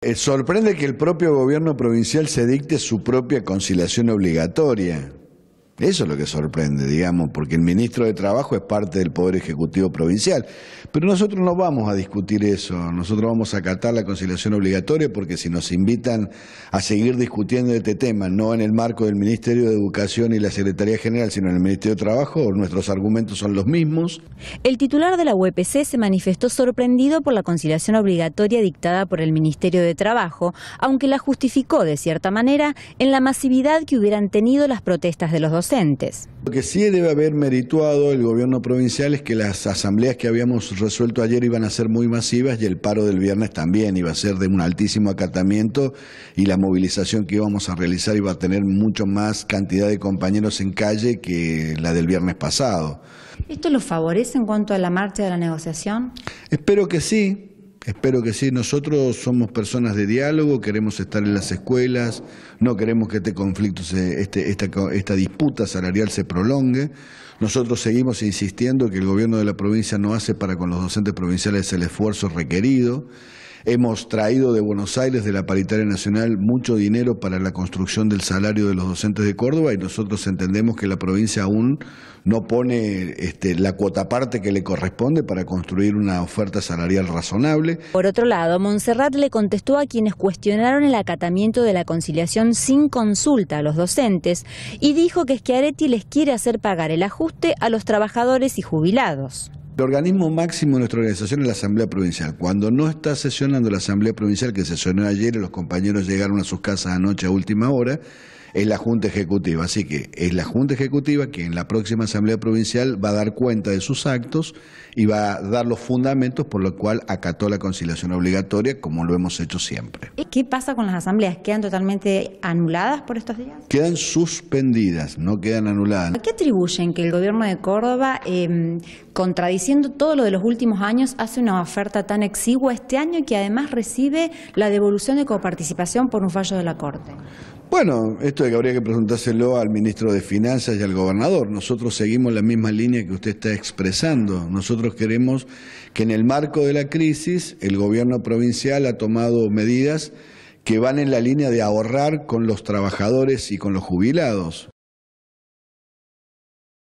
Eh, sorprende que el propio gobierno provincial se dicte su propia conciliación obligatoria. Eso es lo que sorprende, digamos, porque el ministro de Trabajo es parte del Poder Ejecutivo Provincial. Pero nosotros no vamos a discutir eso, nosotros vamos a acatar la conciliación obligatoria porque si nos invitan a seguir discutiendo este tema, no en el marco del Ministerio de Educación y la Secretaría General, sino en el Ministerio de Trabajo, nuestros argumentos son los mismos. El titular de la UPC se manifestó sorprendido por la conciliación obligatoria dictada por el Ministerio de Trabajo, aunque la justificó de cierta manera en la masividad que hubieran tenido las protestas de los dos. Lo que sí debe haber merituado el gobierno provincial es que las asambleas que habíamos resuelto ayer iban a ser muy masivas y el paro del viernes también iba a ser de un altísimo acatamiento y la movilización que íbamos a realizar iba a tener mucho más cantidad de compañeros en calle que la del viernes pasado. ¿Esto lo favorece en cuanto a la marcha de la negociación? Espero que sí, Espero que sí, nosotros somos personas de diálogo, queremos estar en las escuelas, no queremos que este conflicto, este, esta, esta disputa salarial se prolongue. Nosotros seguimos insistiendo que el gobierno de la provincia no hace para con los docentes provinciales el esfuerzo requerido. Hemos traído de Buenos Aires, de la Paritaria Nacional, mucho dinero para la construcción del salario de los docentes de Córdoba y nosotros entendemos que la provincia aún no pone este, la cuota parte que le corresponde para construir una oferta salarial razonable. Por otro lado, Montserrat le contestó a quienes cuestionaron el acatamiento de la conciliación sin consulta a los docentes y dijo que Schiaretti les quiere hacer pagar el ajuste a los trabajadores y jubilados. El organismo máximo de nuestra organización es la Asamblea Provincial. Cuando no está sesionando la Asamblea Provincial, que sesionó ayer, y los compañeros llegaron a sus casas anoche a última hora, es la Junta Ejecutiva. Así que es la Junta Ejecutiva que en la próxima Asamblea Provincial va a dar cuenta de sus actos y va a dar los fundamentos por lo cual acató la conciliación obligatoria, como lo hemos hecho siempre. ¿Y qué pasa con las asambleas? ¿Quedan totalmente anuladas por estos días? Quedan suspendidas, no quedan anuladas. ¿A qué atribuyen que el gobierno de Córdoba, em, contradiciendo todo lo de los últimos años, hace una oferta tan exigua este año y que además recibe la devolución de coparticipación por un fallo de la Corte? Bueno, esto que habría que preguntárselo al ministro de Finanzas y al gobernador. Nosotros seguimos la misma línea que usted está expresando. Nosotros queremos que en el marco de la crisis el gobierno provincial ha tomado medidas que van en la línea de ahorrar con los trabajadores y con los jubilados.